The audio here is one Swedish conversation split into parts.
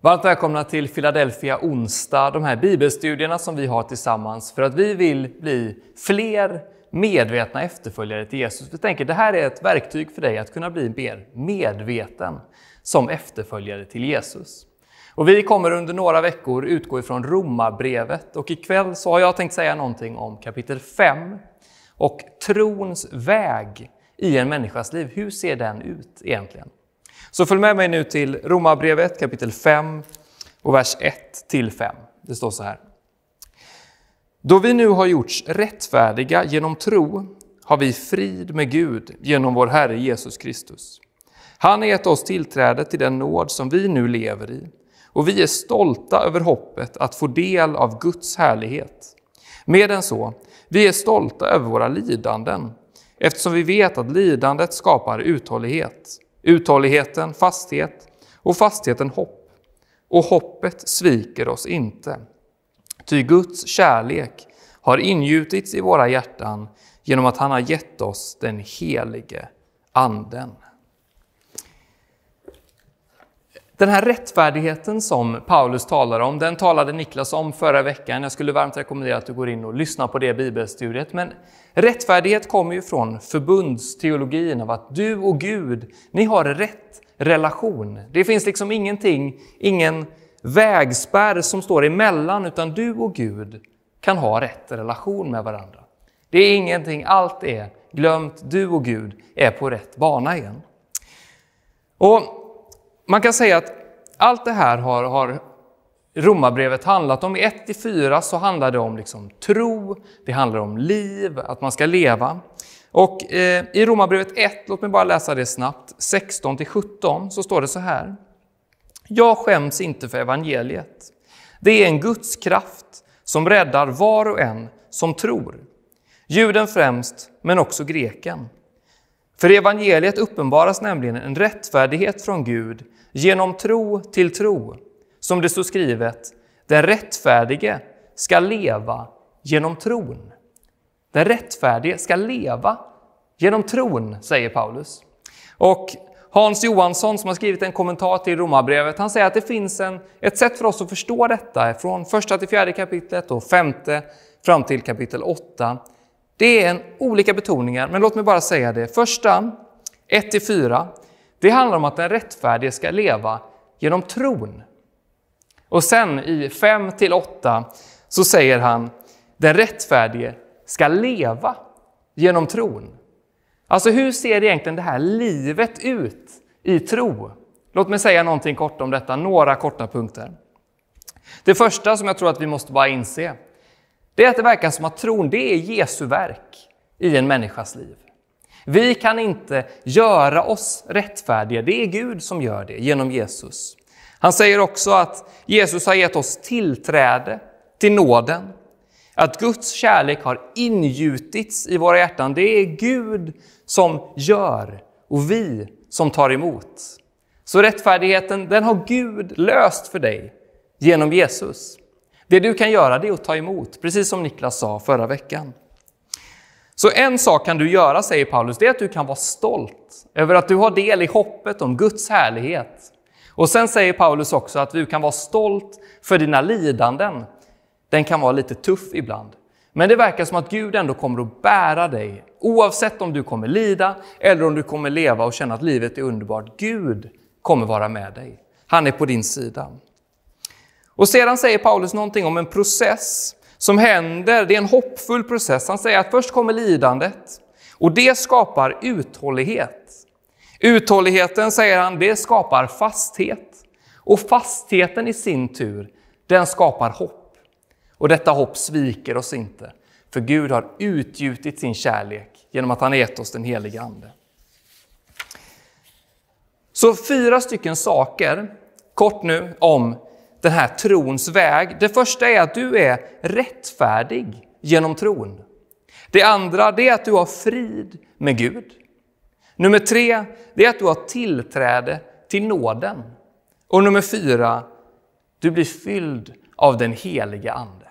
Varmt välkomna till Philadelphia onsdag, de här bibelstudierna som vi har tillsammans för att vi vill bli fler medvetna efterföljare till Jesus. Vi tänker det här är ett verktyg för dig att kunna bli mer medveten som efterföljare till Jesus. Och vi kommer under några veckor utgå ifrån Romarbrevet och ikväll så har jag tänkt säga någonting om kapitel 5 och trons väg i en människas liv. Hur ser den ut egentligen? Så följ med mig nu till Romarbrevet kapitel 5 och vers 1 till 5. Det står så här. Då vi nu har gjorts rättfärdiga genom tro har vi frid med Gud genom vår Herre Jesus Kristus. Han har gett oss tillträde till den nåd som vi nu lever i och vi är stolta över hoppet att få del av Guds härlighet. Mer än så, vi är stolta över våra lidanden eftersom vi vet att lidandet skapar uthållighet uthålligheten fasthet och fastheten hopp. Och hoppet sviker oss inte. Ty Guds kärlek har ingjutits i våra hjärtan genom att han har gett oss den helige Anden. Den här rättfärdigheten som Paulus talar om, den talade Niklas om förra veckan. Jag skulle varmt rekommendera att du går in och lyssnar på det bibelstudiet. Men rättfärdighet kommer ju från förbundsteologin av att du och Gud, ni har rätt relation. Det finns liksom ingenting, ingen vägspärr som står emellan, utan du och Gud kan ha rätt relation med varandra. Det är ingenting, allt är glömt. Du och Gud är på rätt bana igen. Och man kan säga att allt det här har, har romabrevet handlat om. I 1-4 så handlar det om liksom tro, det handlar om liv, att man ska leva. Och eh, i Romarbrevet 1, låt mig bara läsa det snabbt, 16-17, så står det så här. Jag skäms inte för evangeliet. Det är en Guds kraft som räddar var och en som tror. Juden främst, men också greken. För evangeliet uppenbaras nämligen en rättfärdighet från Gud genom tro till tro, som det står skrivet, den rättfärdige ska leva genom tron. Den rättfärdige ska leva genom tron, säger Paulus. Och Hans Johansson som har skrivit en kommentar till Romarbrevet, han säger att det finns en, ett sätt för oss att förstå detta från första till fjärde kapitlet och femte fram till kapitel åtta. Det är en olika betoningar, men låt mig bara säga det. Första 1 till 4 det handlar om att den rättfärdige ska leva genom tron. Och sen i 5 8 så säger han, den rättfärdige ska leva genom tron. Alltså hur ser egentligen det här livet ut i tro? Låt mig säga någonting kort om detta, några korta punkter. Det första som jag tror att vi måste bara inse, det är att det verkar som att tron, det är Jesu verk i en människas liv. Vi kan inte göra oss rättfärdiga. Det är Gud som gör det genom Jesus. Han säger också att Jesus har gett oss tillträde till nåden. Att Guds kärlek har ingjutits i våra hjärtan. Det är Gud som gör och vi som tar emot. Så rättfärdigheten, den har Gud löst för dig genom Jesus. Det du kan göra, det är att ta emot, precis som Niklas sa förra veckan. Så en sak kan du göra, säger Paulus, det är att du kan vara stolt över att du har del i hoppet om Guds härlighet. Och sen säger Paulus också att du kan vara stolt för dina lidanden. Den kan vara lite tuff ibland. Men det verkar som att Gud ändå kommer att bära dig, oavsett om du kommer lida eller om du kommer leva och känna att livet är underbart. Gud kommer vara med dig. Han är på din sida. Och sedan säger Paulus någonting om en process som händer, det är en hoppfull process. Han säger att först kommer lidandet och det skapar uthållighet. Uthålligheten, säger han, det skapar fasthet. Och fastheten i sin tur, den skapar hopp. Och detta hopp sviker oss inte, för Gud har utgjutit sin kärlek genom att han gett oss den helige Ande. Så fyra stycken saker, kort nu, om den här trons väg. Det första är att du är rättfärdig genom tron. Det andra är att du har frid med Gud. Nummer tre är att du har tillträde till nåden. Och nummer fyra, du blir fylld av den heliga Ande.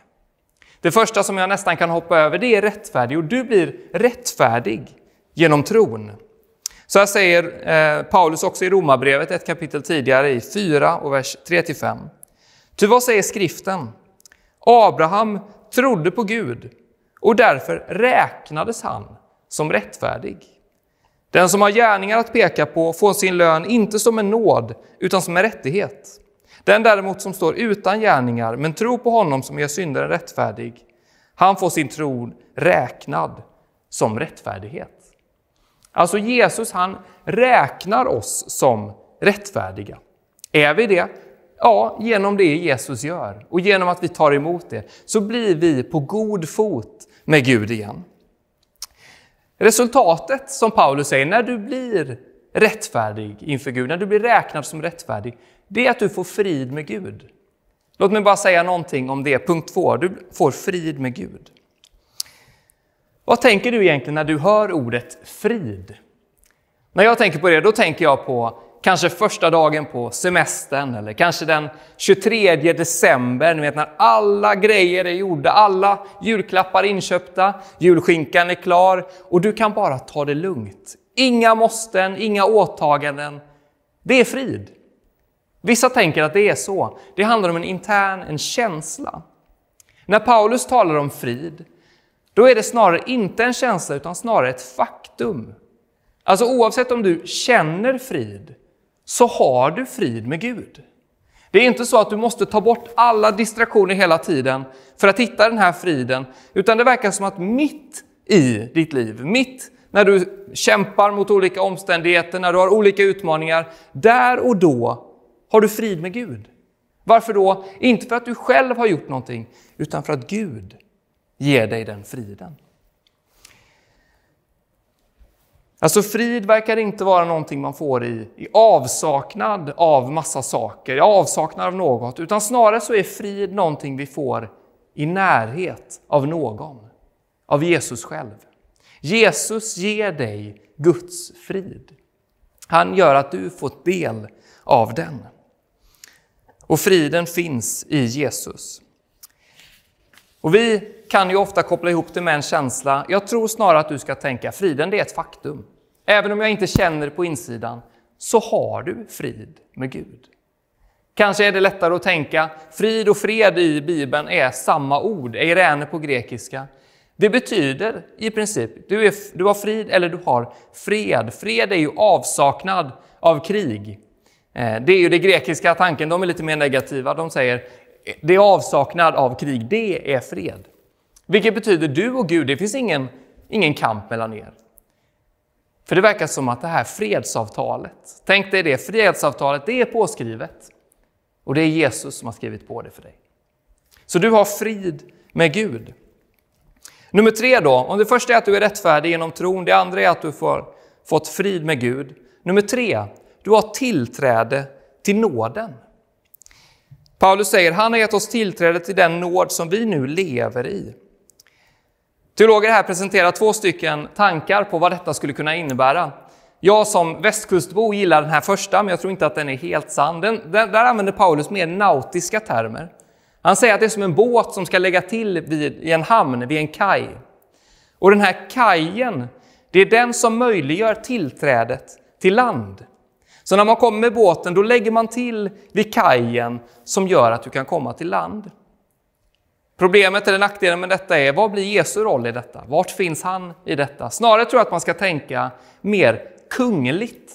Det första som jag nästan kan hoppa över det är rättfärdig och du blir rättfärdig genom tron. Så här säger eh, Paulus också i Romarbrevet ett kapitel tidigare i 4 och vers 3-5. Ty vad säger skriften? Abraham trodde på Gud och därför räknades han som rättfärdig. Den som har gärningar att peka på får sin lön inte som en nåd utan som en rättighet. Den däremot som står utan gärningar men tror på honom som gör syndaren rättfärdig, han får sin tro räknad som rättfärdighet. Alltså Jesus, han räknar oss som rättfärdiga. Är vi det Ja, genom det Jesus gör och genom att vi tar emot det så blir vi på god fot med Gud igen. Resultatet som Paulus säger, när du blir rättfärdig inför Gud, när du blir räknad som rättfärdig, det är att du får frid med Gud. Låt mig bara säga någonting om det. Punkt två, du får frid med Gud. Vad tänker du egentligen när du hör ordet frid? När jag tänker på det, då tänker jag på Kanske första dagen på semestern eller kanske den 23 december, ni vet när alla grejer är gjorda, alla julklappar inköpta, julskinkan är klar och du kan bara ta det lugnt. Inga måsten, inga åtaganden. Det är frid. Vissa tänker att det är så. Det handlar om en intern, en känsla. När Paulus talar om frid, då är det snarare inte en känsla utan snarare ett faktum. Alltså oavsett om du känner frid så har du frid med Gud. Det är inte så att du måste ta bort alla distraktioner hela tiden för att hitta den här friden, utan det verkar som att mitt i ditt liv, mitt när du kämpar mot olika omständigheter, när du har olika utmaningar, där och då har du frid med Gud. Varför då? Inte för att du själv har gjort någonting, utan för att Gud ger dig den friden. Alltså frid verkar inte vara någonting man får i, i avsaknad av massa saker, i avsaknad av något, utan snarare så är frid någonting vi får i närhet av någon, av Jesus själv. Jesus ger dig Guds frid. Han gör att du får del av den. Och friden finns i Jesus. Och vi kan ju ofta koppla ihop det med en känsla. Jag tror snarare att du ska tänka friden, det är ett faktum. Även om jag inte känner på insidan så har du frid med Gud. Kanske är det lättare att tänka frid och fred i Bibeln är samma ord, eirene på grekiska. Det betyder i princip du, är, du har frid eller du har fred. Fred är ju avsaknad av krig. Eh, det är ju den grekiska tanken, de är lite mer negativa. De säger det är avsaknad av krig, det är fred. Vilket betyder du och Gud, det finns ingen, ingen kamp mellan er. För det verkar som att det här fredsavtalet, tänk dig det, fredsavtalet, det är påskrivet. Och det är Jesus som har skrivit på det för dig. Så du har frid med Gud. Nummer tre då, om det första är att du är rättfärdig genom tron, det andra är att du får, fått frid med Gud. Nummer tre, du har tillträde till nåden. Paulus säger han har gett oss tillträde till den nåd som vi nu lever i. Teologer här presenterar två stycken tankar på vad detta skulle kunna innebära. Jag som västkustbo gillar den här första, men jag tror inte att den är helt sann. Den, där, där använder Paulus mer nautiska termer. Han säger att det är som en båt som ska lägga till vid, i en hamn, vid en kaj. Och den här kajen, det är den som möjliggör tillträdet till land. Så när man kommer med båten, då lägger man till vid kajen som gör att du kan komma till land. Problemet eller nackdelen med detta är, vad blir Jesu roll i detta? Vart finns han i detta? Snarare tror jag att man ska tänka mer kungligt.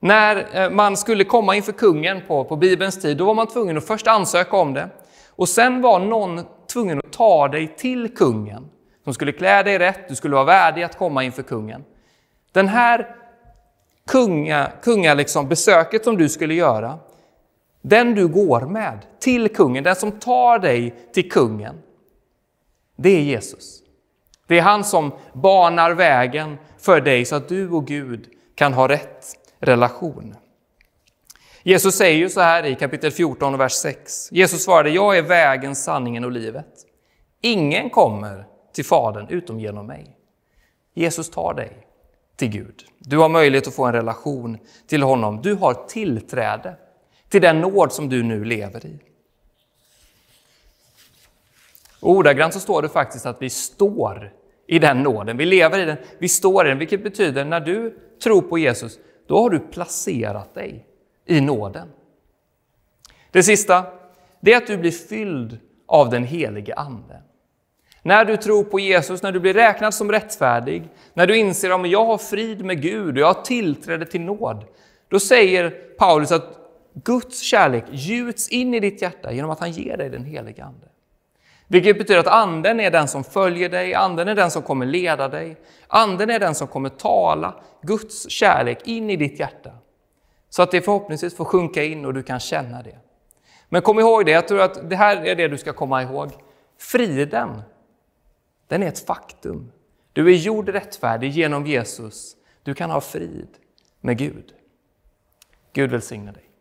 När eh, man skulle komma inför kungen på, på Bibelns tid, då var man tvungen att först ansöka om det. Och sen var någon tvungen att ta dig till kungen, som skulle klä dig rätt, du skulle vara värdig att komma inför kungen. Den här kunga, kunga liksom, besöket som du skulle göra, den du går med till kungen, den som tar dig till kungen, det är Jesus. Det är han som banar vägen för dig så att du och Gud kan ha rätt relation. Jesus säger ju så här i kapitel 14, vers 6. Jesus svarade, jag är vägen, sanningen och livet. Ingen kommer till Fadern utom genom mig. Jesus tar dig till Gud. Du har möjlighet att få en relation till honom. Du har tillträde till den nåd som du nu lever i. ordagrant så står det faktiskt att vi står i den nåden. Vi lever i den, vi står i den, vilket betyder när du tror på Jesus, då har du placerat dig i nåden. Det sista, det är att du blir fylld av den helige Ande. När du tror på Jesus, när du blir räknad som rättfärdig, när du inser att jag har frid med Gud och jag har tillträde till nåd. Då säger Paulus att Guds kärlek gjuts in i ditt hjärta genom att han ger dig den helige Ande. Vilket betyder att Anden är den som följer dig, Anden är den som kommer leda dig, Anden är den som kommer tala Guds kärlek in i ditt hjärta. Så att det förhoppningsvis får sjunka in och du kan känna det. Men kom ihåg det, jag tror att det här är det du ska komma ihåg. Friden den är ett faktum. Du är gjord rättfärdig genom Jesus. Du kan ha frid med Gud. Gud välsigne dig.